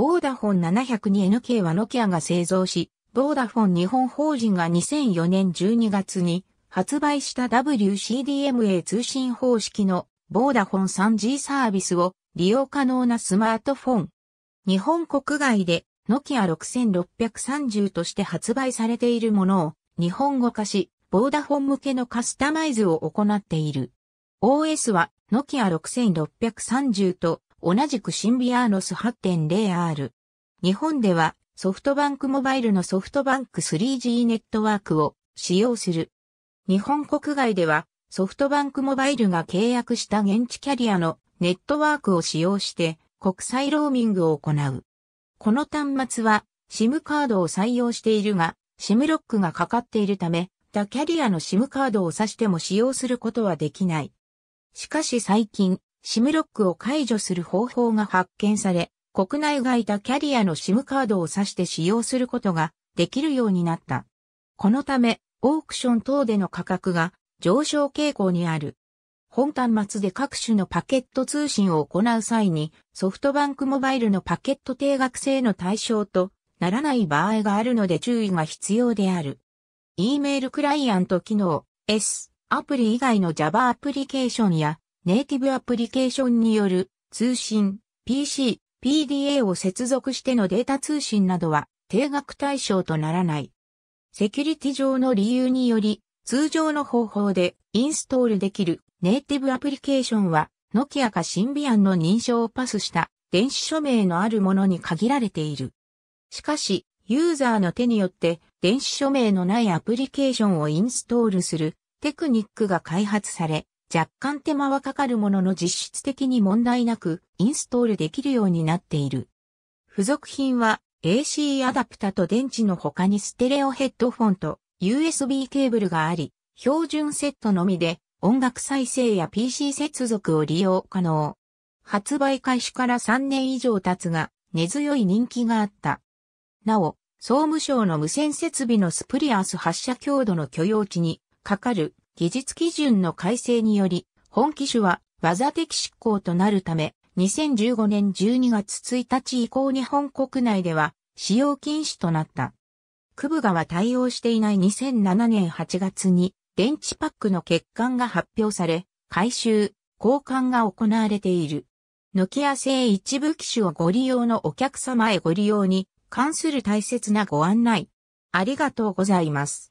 ボーダフォン 702NK はノキアが製造し、ボーダフォン日本法人が2004年12月に発売した WCDMA 通信方式のボーダフォン 3G サービスを利用可能なスマートフォン。日本国外でノキア6630として発売されているものを日本語化し、ボーダフォン向けのカスタマイズを行っている。OS はノキア6630と同じくシンビアーノス 8.0R。日本ではソフトバンクモバイルのソフトバンク 3G ネットワークを使用する。日本国外ではソフトバンクモバイルが契約した現地キャリアのネットワークを使用して国際ローミングを行う。この端末は SIM カードを採用しているが SIM ロックがかかっているため他キャリアの SIM カードを挿しても使用することはできない。しかし最近 SIM ロックを解除する方法が発見され、国内外たキャリアの SIM カードを指して使用することができるようになった。このため、オークション等での価格が上昇傾向にある。本端末で各種のパケット通信を行う際に、ソフトバンクモバイルのパケット定額制の対象とならない場合があるので注意が必要である。E メールクライアント機能 S アプリ以外の Java アプリケーションやネイティブアプリケーションによる通信、PC、PDA を接続してのデータ通信などは定額対象とならない。セキュリティ上の理由により、通常の方法でインストールできるネイティブアプリケーションは、ノキアかシンビアンの認証をパスした電子署名のあるものに限られている。しかし、ユーザーの手によって電子署名のないアプリケーションをインストールするテクニックが開発され、若干手間はかかるものの実質的に問題なくインストールできるようになっている。付属品は AC アダプタと電池の他にステレオヘッドフォンと USB ケーブルがあり、標準セットのみで音楽再生や PC 接続を利用可能。発売開始から3年以上経つが、根強い人気があった。なお、総務省の無線設備のスプリアス発射強度の許容値にかかる技術基準の改正により、本機種は技的執行となるため、2015年12月1日以降日本国内では使用禁止となった。区部がは対応していない2007年8月に電池パックの欠陥が発表され、回収、交換が行われている。ノキア製一部機種をご利用のお客様へご利用に関する大切なご案内。ありがとうございます。